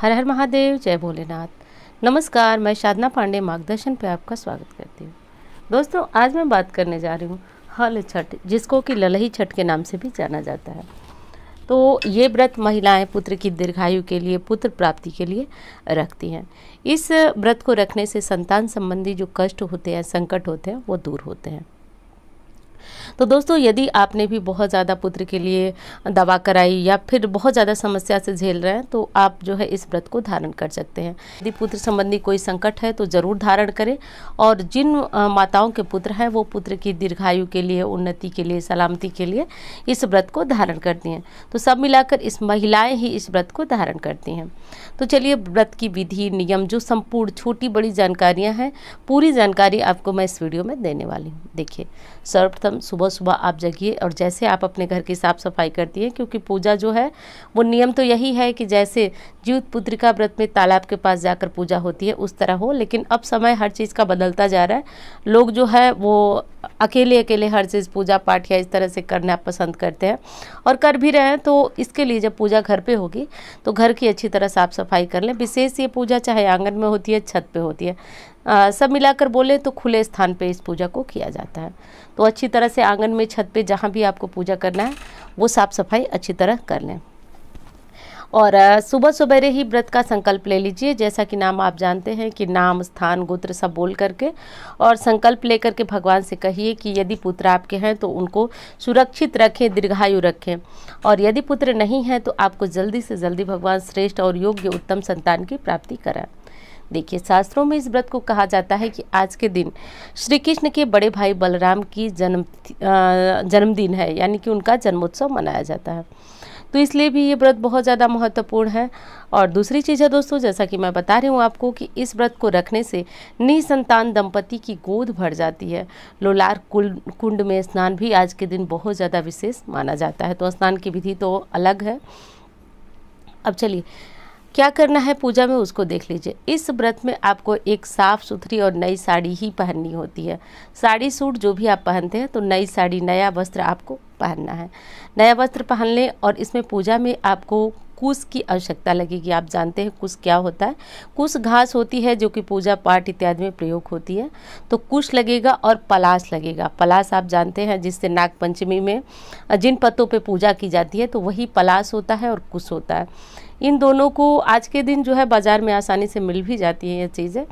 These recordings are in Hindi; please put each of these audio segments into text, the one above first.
हर हर महादेव जय भोलेनाथ नमस्कार मैं साधना पांडे मार्गदर्शन पर आपका स्वागत करती हूँ दोस्तों आज मैं बात करने जा रही हूँ हल छठ जिसको कि ललही छठ के नाम से भी जाना जाता है तो ये व्रत महिलाएं पुत्र की दीर्घायु के लिए पुत्र प्राप्ति के लिए रखती हैं इस व्रत को रखने से संतान संबंधी जो कष्ट होते हैं संकट होते हैं वो दूर होते हैं तो दोस्तों यदि आपने भी बहुत ज़्यादा पुत्र के लिए दवा कराई या फिर बहुत ज़्यादा समस्या से झेल रहे हैं तो आप जो है इस व्रत को धारण कर सकते हैं यदि पुत्र संबंधी कोई संकट है तो ज़रूर धारण करें और जिन माताओं के पुत्र हैं वो पुत्र की दीर्घायु के लिए उन्नति के लिए सलामती के लिए इस व्रत को धारण करती हैं तो सब मिलाकर इस महिलाएँ ही इस व्रत को धारण करती हैं तो चलिए व्रत की विधि नियम जो संपूर्ण छोटी बड़ी जानकारियाँ हैं पूरी जानकारी आपको मैं इस वीडियो में देने वाली हूँ देखिए सर्वप्रथम सुबह सुबह आप जगिए और जैसे आप अपने घर की साफ सफाई करती हैं क्योंकि पूजा जो है वो नियम तो यही है कि जैसे जीवित पुत्रिका व्रत में तालाब के पास जाकर पूजा होती है उस तरह हो लेकिन अब समय हर चीज़ का बदलता जा रहा है लोग जो है वो अकेले अकेले हर चीज़ पूजा पाठ या इस तरह से करना पसंद करते हैं और कर भी रहे हैं तो इसके लिए जब पूजा घर पे होगी तो घर की अच्छी तरह साफ़ सफाई कर लें विशेष ये पूजा चाहे आंगन में होती है छत पे होती है आ, सब मिलाकर बोले तो खुले स्थान पे इस पूजा को किया जाता है तो अच्छी तरह से आंगन में छत पर जहाँ भी आपको पूजा करना है वो साफ़ सफाई अच्छी तरह कर लें और सुबह सबेरे ही व्रत का संकल्प ले लीजिए जैसा कि नाम आप जानते हैं कि नाम स्थान गोत्र सब बोल करके और संकल्प लेकर के भगवान से कहिए कि यदि पुत्र आपके हैं तो उनको सुरक्षित रखें दीर्घायु रखें और यदि पुत्र नहीं है तो आपको जल्दी से जल्दी भगवान श्रेष्ठ और योग्य उत्तम संतान की प्राप्ति कराएं देखिए शास्त्रों में इस व्रत को कहा जाता है कि आज के दिन श्री कृष्ण के बड़े भाई बलराम की जन्म जन्मदिन है यानी कि उनका जन्मोत्सव मनाया जाता है तो इसलिए भी ये व्रत बहुत ज़्यादा महत्वपूर्ण है और दूसरी चीज़ है दोस्तों जैसा कि मैं बता रही हूँ आपको कि इस व्रत को रखने से निसंतान दंपति की गोद भर जाती है लोलार कुंड में स्नान भी आज के दिन बहुत ज़्यादा विशेष माना जाता है तो स्नान की विधि तो अलग है अब चलिए क्या करना है पूजा में उसको देख लीजिए इस व्रत में आपको एक साफ़ सुथरी और नई साड़ी ही पहननी होती है साड़ी सूट जो भी आप पहनते हैं तो नई साड़ी नया वस्त्र आपको पहनना है नया वस्त्र पहन लें और इसमें पूजा में आपको कुश की आवश्यकता लगेगी आप जानते हैं कुश क्या होता है कुश घास होती है जो कि पूजा पाठ इत्यादि में प्रयोग होती है तो कुश लगेगा और पलाश लगेगा पलाश आप जानते हैं जिससे नागपंचमी में जिन पत्तों पे पूजा की जाती है तो वही पलाश होता है और कुश होता है इन दोनों को आज के दिन जो है बाज़ार में आसानी से मिल भी जाती है ये चीज़ें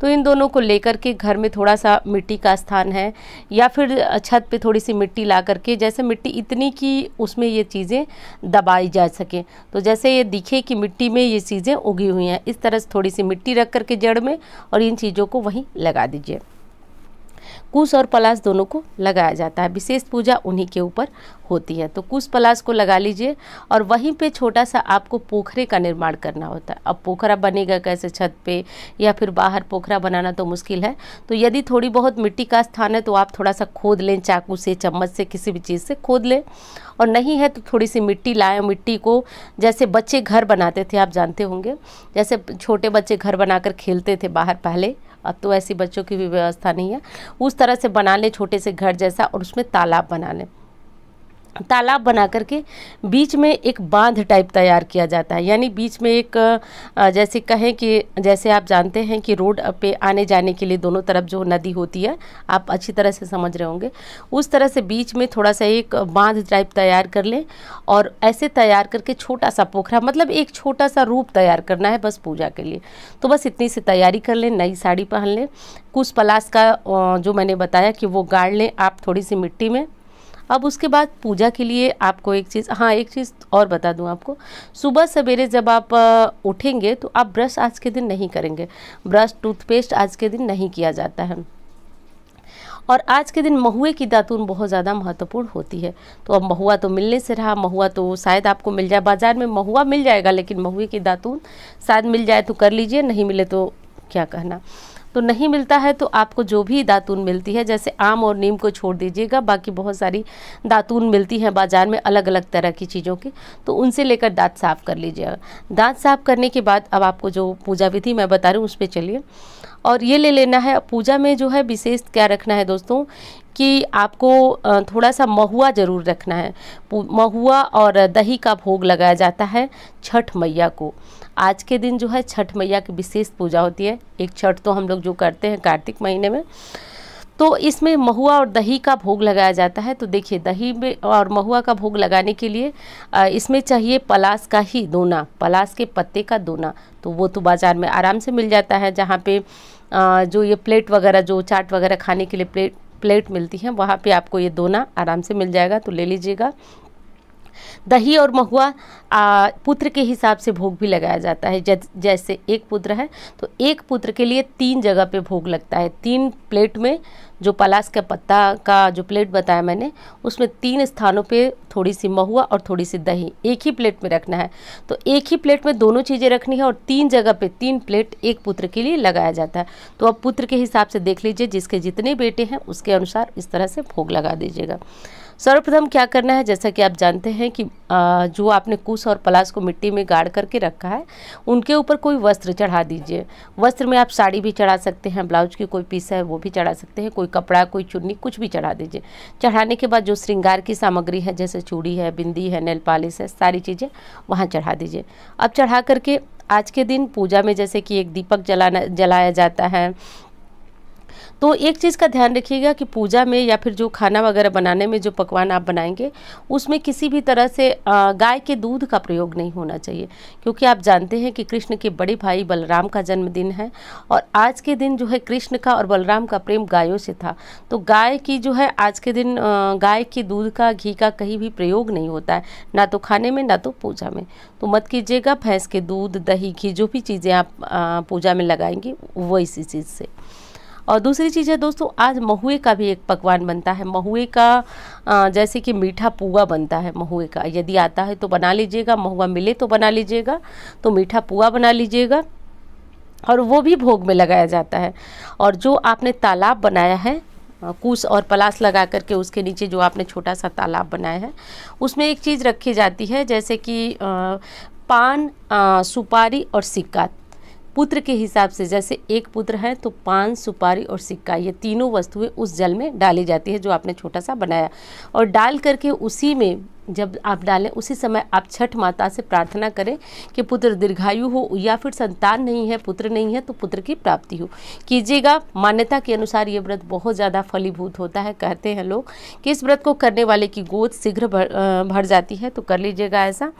तो इन दोनों को लेकर के घर में थोड़ा सा मिट्टी का स्थान है या फिर छत पे थोड़ी सी मिट्टी ला करके जैसे मिट्टी इतनी कि उसमें ये चीज़ें दबाई जा सके तो जैसे ये दिखे कि मिट्टी में ये चीज़ें उगी हुई हैं इस तरह से थोड़ी सी मिट्टी रख करके जड़ में और इन चीज़ों को वहीं लगा दीजिए कुश और पलाश दोनों को लगाया जाता है विशेष पूजा उन्हीं के ऊपर होती है तो कुश पलाश को लगा लीजिए और वहीं पे छोटा सा आपको पोखरे का निर्माण करना होता है अब पोखरा बनेगा कैसे छत पे या फिर बाहर पोखरा बनाना तो मुश्किल है तो यदि थोड़ी बहुत मिट्टी का स्थान है तो आप थोड़ा सा खोद लें चाकू से चम्मच से किसी भी चीज़ से खोद लें और नहीं है तो थोड़ी सी मिट्टी लाएँ मिट्टी को जैसे बच्चे घर बनाते थे आप जानते होंगे जैसे छोटे बच्चे घर बनाकर खेलते थे बाहर पहले अब तो ऐसी बच्चों की भी व्यवस्था नहीं है उस तरह से बना लें छोटे से घर जैसा और उसमें तालाब बना लें तालाब बना करके बीच में एक बांध टाइप तैयार किया जाता है यानी बीच में एक जैसे कहें कि जैसे आप जानते हैं कि रोड पे आने जाने के लिए दोनों तरफ जो नदी होती है आप अच्छी तरह से समझ रहे होंगे उस तरह से बीच में थोड़ा सा एक बांध टाइप तैयार कर लें और ऐसे तैयार करके छोटा सा पोखरा मतलब एक छोटा सा रूप तैयार करना है बस पूजा के लिए तो बस इतनी सी तैयारी कर लें नई साड़ी पहन लें कुछ पलास का जो मैंने बताया कि वो गाड़ लें आप थोड़ी सी मिट्टी में अब उसके बाद पूजा के लिए आपको एक चीज़ हाँ एक चीज़ और बता दूँ आपको सुबह सवेरे जब आप उठेंगे तो आप ब्रश आज के दिन नहीं करेंगे ब्रश टूथपेस्ट आज के दिन नहीं किया जाता है और आज के दिन महुए की दातून बहुत ज़्यादा महत्वपूर्ण होती है तो अब महुआ तो मिलने से रहा महुआ तो शायद आपको मिल जाए बाज़ार में महुआ मिल जाएगा लेकिन महुए की दातून शायद मिल जाए तो कर लीजिए नहीं मिले तो क्या कहना तो नहीं मिलता है तो आपको जो भी दातून मिलती है जैसे आम और नीम को छोड़ दीजिएगा बाकी बहुत सारी दातून मिलती हैं बाज़ार में अलग अलग तरह की चीज़ों की तो उनसे लेकर दांत साफ़ कर लीजिएगा दांत साफ़ करने के बाद अब आपको जो पूजा विधि मैं बता रही हूँ उस पर चलिए और ये ले लेना है पूजा में जो है विशेष क्या रखना है दोस्तों कि आपको थोड़ा सा महुआ ज़रूर रखना है महुआ और दही का भोग लगाया जाता है छठ मैया को आज के दिन जो है छठ मैया की विशेष पूजा होती है एक छठ तो हम लोग जो करते हैं कार्तिक महीने में तो इसमें महुआ और दही का भोग लगाया जाता है तो देखिए दही में और महुआ का भोग लगाने के लिए इसमें चाहिए पलास का ही दोना पलास के पत्ते का दोना तो वो तो बाज़ार में आराम से मिल जाता है जहाँ पे जो ये प्लेट वगैरह जो चाट वगैरह खाने के लिए प्लेट प्लेट मिलती है वहाँ पे आपको ये दोना आराम से मिल जाएगा तो ले लीजिएगा दही और महुआ पुत्र के हिसाब से भोग भी लगाया जाता है जैसे एक पुत्र है तो एक पुत्र के लिए तीन जगह पे भोग लगता है तीन प्लेट में जो पलास का पत्ता का जो प्लेट बताया मैंने उसमें तीन स्थानों पे थोड़ी सी महुआ और थोड़ी सी दही एक ही प्लेट में रखना है तो एक ही प्लेट में दोनों चीज़ें रखनी है और तीन जगह पे तीन प्लेट एक पुत्र के लिए लगाया जाता है तो अब पुत्र के हिसाब से देख लीजिए जिसके जितने बेटे हैं उसके अनुसार इस तरह से भोग लगा दीजिएगा सर्वप्रथम क्या करना है जैसा कि आप जानते हैं कि जो आपने कुश और पलाश को मिट्टी में गाड़ करके रखा है उनके ऊपर कोई वस्त्र चढ़ा दीजिए वस्त्र में आप साड़ी भी चढ़ा सकते हैं ब्लाउज की कोई पीस है वो भी चढ़ा सकते हैं कोई कपड़ा कोई चुन्नी कुछ भी चढ़ा दीजिए चढ़ाने के बाद जो श्रृंगार की सामग्री है जैसे चूड़ी है बिंदी है नेल पॉलिश है सारी चीज़ें वहाँ चढ़ा दीजिए अब चढ़ा करके आज के दिन पूजा में जैसे कि एक दीपक जलाना जलाया जाता है तो एक चीज़ का ध्यान रखिएगा कि पूजा में या फिर जो खाना वगैरह बनाने में जो पकवान आप बनाएंगे उसमें किसी भी तरह से गाय के दूध का प्रयोग नहीं होना चाहिए क्योंकि आप जानते हैं कि कृष्ण के बड़े भाई बलराम का जन्मदिन है और आज के दिन जो है कृष्ण का और बलराम का प्रेम गायों से था तो गाय की जो है आज के दिन गाय के दूध का घी का कहीं भी प्रयोग नहीं होता है ना तो खाने में ना तो पूजा में तो मत कीजिएगा भैंस के दूध दही घी जो भी चीज़ें आप पूजा में लगाएंगे वो इसी चीज़ से और दूसरी चीज़ है दोस्तों आज महुए का भी एक पकवान बनता है महुए का जैसे कि मीठा पुआ बनता है महुए का यदि आता है तो बना लीजिएगा महुआ मिले तो बना लीजिएगा तो मीठा पुआ बना लीजिएगा और वो भी भोग में लगाया जाता है और जो आपने तालाब बनाया है कूस और पलास लगा करके उसके नीचे जो आपने छोटा सा तालाब बनाया है उसमें एक चीज़ रखी जाती है जैसे कि पान सुपारी और सिक्का पुत्र के हिसाब से जैसे एक पुत्र है तो पान सुपारी और सिक्का ये तीनों वस्तुएं उस जल में डाली जाती है जो आपने छोटा सा बनाया और डाल करके उसी में जब आप डालें उसी समय आप छठ माता से प्रार्थना करें कि पुत्र दीर्घायु हो या फिर संतान नहीं है पुत्र नहीं है तो पुत्र की प्राप्ति हो कीजिएगा मान्यता के अनुसार ये व्रत बहुत ज़्यादा फलीभूत होता है कहते हैं लोग कि इस व्रत को करने वाले की गोद शीघ्र भर, भर जाती है तो कर लीजिएगा ऐसा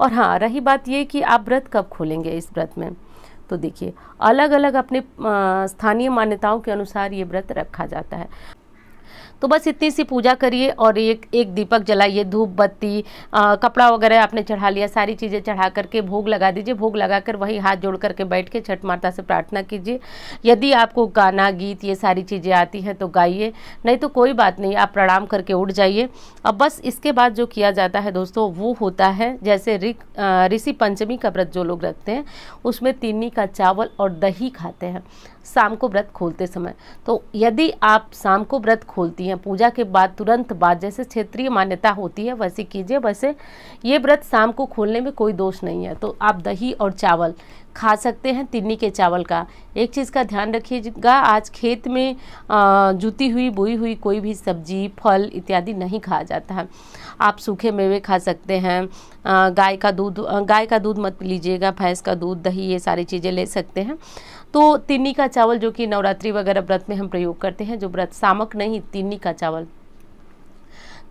और हाँ रही बात ये कि आप व्रत कब खोलेंगे इस व्रत में तो देखिए अलग अलग अपने स्थानीय मान्यताओं के अनुसार ये व्रत रखा जाता है तो बस इतनी सी पूजा करिए और एक एक दीपक जलाइए धूप बत्ती आ, कपड़ा वगैरह आपने चढ़ा लिया सारी चीज़ें चढ़ा करके भोग लगा दीजिए भोग लगा कर वही हाथ जोड़ करके बैठ के छठ माता से प्रार्थना कीजिए यदि आपको गाना गीत ये सारी चीज़ें आती हैं तो गाइए नहीं तो कोई बात नहीं आप प्रणाम करके उठ जाइए अब बस इसके बाद जो किया जाता है दोस्तों वो होता है जैसे ऋषि पंचमी का व्रत जो लोग रखते हैं उसमें तीनी का चावल और दही खाते हैं शाम को व्रत खोलते समय तो यदि आप शाम को व्रत खोलती हैं पूजा के बाद तुरंत बाद जैसे क्षेत्रीय मान्यता होती है वैसे कीजिए वैसे ये व्रत शाम को खोलने में कोई दोष नहीं है तो आप दही और चावल खा सकते हैं तिन्नी के चावल का एक चीज़ का ध्यान रखिएगा आज खेत में जुती हुई बोई हुई कोई भी सब्जी फल इत्यादि नहीं खा जाता है आप सूखे मेवे खा सकते हैं गाय का दूध गाय का दूध मत लीजिएगा भैंस का दूध दही ये सारी चीज़ें ले सकते हैं तो तिन्नी का चावल जो कि नवरात्रि वगैरह व्रत में हम प्रयोग करते हैं जो व्रत सामक नहीं तिन्नी का चावल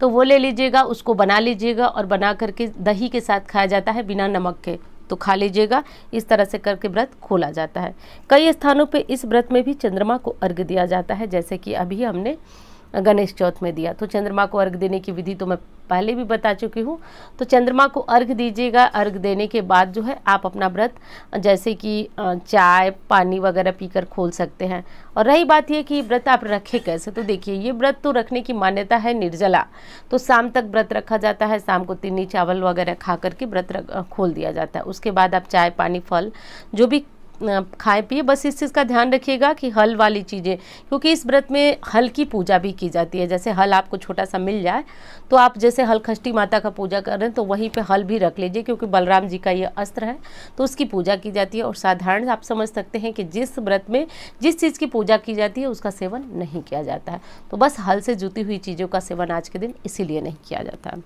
तो वो ले लीजिएगा उसको बना लीजिएगा और बना करके दही के साथ खाया जाता है बिना नमक के तो खा लीजिएगा इस तरह से करके व्रत खोला जाता है कई स्थानों पे इस व्रत में भी चंद्रमा को अर्घ दिया जाता है जैसे कि अभी हमने गणेश चौथ में दिया तो चंद्रमा को अर्घ देने की विधि तो मैं पहले भी बता चुकी हूँ तो चंद्रमा को अर्घ दीजिएगा अर्घ देने के बाद जो है आप अपना व्रत जैसे कि चाय पानी वगैरह पीकर खोल सकते हैं और रही बात यह कि व्रत आप रखें कैसे तो देखिए ये व्रत तो रखने की मान्यता है निर्जला तो शाम तक व्रत रखा जाता है शाम को तिन्नी चावल वगैरह खा करके व्रत खोल दिया जाता है उसके बाद आप चाय पानी फल जो भी खाए पिए बस इस चीज़ का ध्यान रखिएगा कि हल वाली चीज़ें क्योंकि इस व्रत में हल की पूजा भी की जाती है जैसे हल आपको छोटा सा मिल जाए तो आप जैसे हल खष्टी माता का पूजा कर रहे हैं तो वहीं पे हल भी रख लीजिए क्योंकि बलराम जी का ये अस्त्र है तो उसकी पूजा की जाती है और साधारण आप समझ सकते हैं कि जिस व्रत में जिस चीज़ की पूजा की जाती है उसका सेवन नहीं किया जाता है तो बस हल से जुती हुई चीज़ों का सेवन आज के दिन इसीलिए नहीं किया जाता है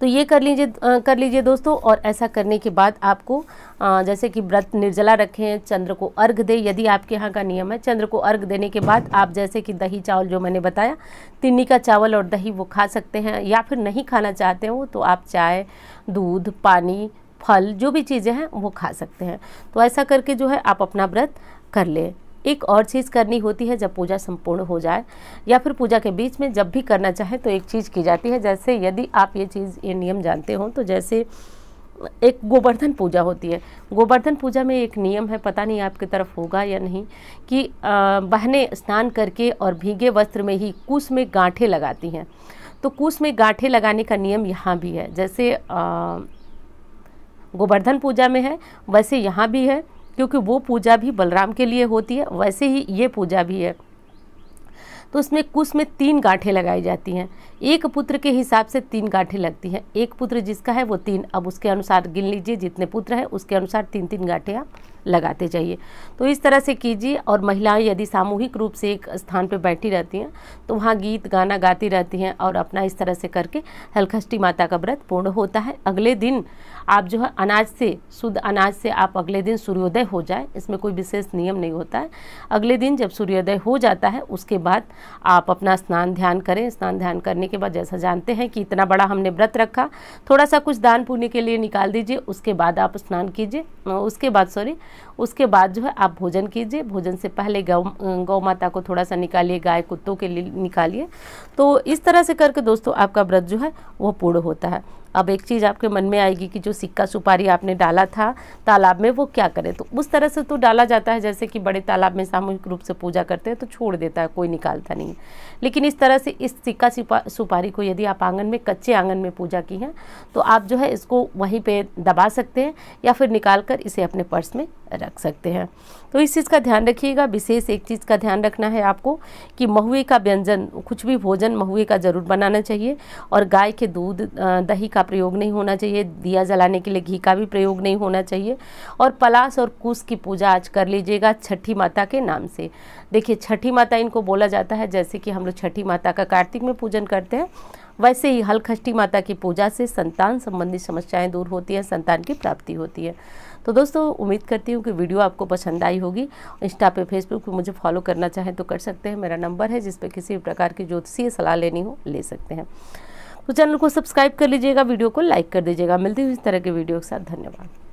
तो ये कर लीजिए कर लीजिए दोस्तों और ऐसा करने के बाद आपको आ, जैसे कि व्रत निर्जला रखें चंद्र को अर्घ दें यदि आपके यहाँ का नियम है चंद्र को अर्घ देने के बाद आप जैसे कि दही चावल जो मैंने बताया तिन्नी का चावल और दही वो खा सकते हैं या फिर नहीं खाना चाहते हो तो आप चाय दूध पानी फल जो भी चीज़ें हैं वो खा सकते हैं तो ऐसा करके जो है आप अपना व्रत कर लें एक और चीज़ करनी होती है जब पूजा संपूर्ण हो जाए या फिर पूजा के बीच में जब भी करना चाहें तो एक चीज़ की जाती है जैसे यदि आप ये चीज़ ये नियम जानते हों तो जैसे एक गोवर्धन पूजा होती है गोवर्धन पूजा में एक नियम है पता नहीं आपकी तरफ होगा या नहीं कि बहने स्नान करके और भीगे वस्त्र में ही कुश में गांठे लगाती हैं तो कुश में गांठे लगाने का नियम यहाँ भी है जैसे गोवर्धन पूजा में है वैसे यहाँ भी है क्योंकि वो पूजा भी बलराम के लिए होती है वैसे ही ये पूजा भी है तो उसमें कुश में तीन गांठें लगाई जाती हैं एक पुत्र के हिसाब से तीन गांठें लगती हैं एक पुत्र जिसका है वो तीन अब उसके अनुसार गिन लीजिए जितने पुत्र हैं उसके अनुसार तीन तीन गांठें आप लगाते जाइए तो इस तरह से कीजिए और महिलाएं यदि सामूहिक रूप से एक स्थान पर बैठी रहती हैं तो वहाँ गीत गाना गाती रहती हैं और अपना इस तरह से करके हलखष्टी माता का व्रत पूर्ण होता है अगले दिन आप जो है अनाज से शुद्ध अनाज से आप अगले दिन सूर्योदय हो जाए इसमें कोई विशेष नियम नहीं होता है अगले दिन जब सूर्योदय हो जाता है उसके बाद आप अपना स्नान ध्यान करें स्नान ध्यान करने के बाद जैसा जानते हैं कि इतना बड़ा हमने व्रत रखा थोड़ा सा कुछ दान पुण्य के लिए निकाल दीजिए उसके बाद आप स्नान कीजिए उसके बाद सॉरी उसके बाद जो है आप भोजन कीजिए भोजन से पहले गौ गौ माता को थोड़ा सा निकालिए गाय कुत्तों के लिए निकालिए तो इस तरह से करके दोस्तों आपका व्रत जो है वह पूर्ण होता है अब एक चीज़ आपके मन में आएगी कि जो सिक्का सुपारी आपने डाला था तालाब में वो क्या करे तो उस तरह से तो डाला जाता है जैसे कि बड़े तालाब में सामूहिक रूप से पूजा करते हैं तो छोड़ देता है कोई निकालता नहीं है लेकिन इस तरह से इस सिक्का सुपारी को यदि आप आंगन में कच्चे आंगन में पूजा की हैं तो आप जो है इसको वहीं पर दबा सकते हैं या फिर निकाल कर इसे अपने पर्स में रख सकते हैं तो इस चीज़ का ध्यान रखिएगा विशेष एक चीज़ का ध्यान रखना है आपको कि महुए का व्यंजन कुछ भी भोजन महुए का ज़रूर बनाना चाहिए और गाय के दूध दही का प्रयोग नहीं होना चाहिए दिया जलाने के लिए घी का भी प्रयोग नहीं होना चाहिए और पलास और कुश की पूजा आज कर लीजिएगा छठी माता के नाम से देखिए छठी माता इनको बोला जाता है जैसे कि हम लोग छठी माता का कार्तिक में पूजन करते हैं वैसे ही हलखष्टी माता की पूजा से संतान संबंधी समस्याएं दूर होती हैं संतान की प्राप्ति होती है तो दोस्तों उम्मीद करती हूँ कि वीडियो आपको पसंद आई होगी इंस्टा पे फेसबुक पे मुझे फॉलो करना चाहें तो कर सकते हैं मेरा नंबर है जिस पर किसी भी प्रकार की ज्योतिषीय सलाह लेनी हो ले सकते हैं तो चैनल को सब्सक्राइब कर लीजिएगा वीडियो को लाइक कर दीजिएगा मिलती हूँ इस तरह के वीडियो के साथ धन्यवाद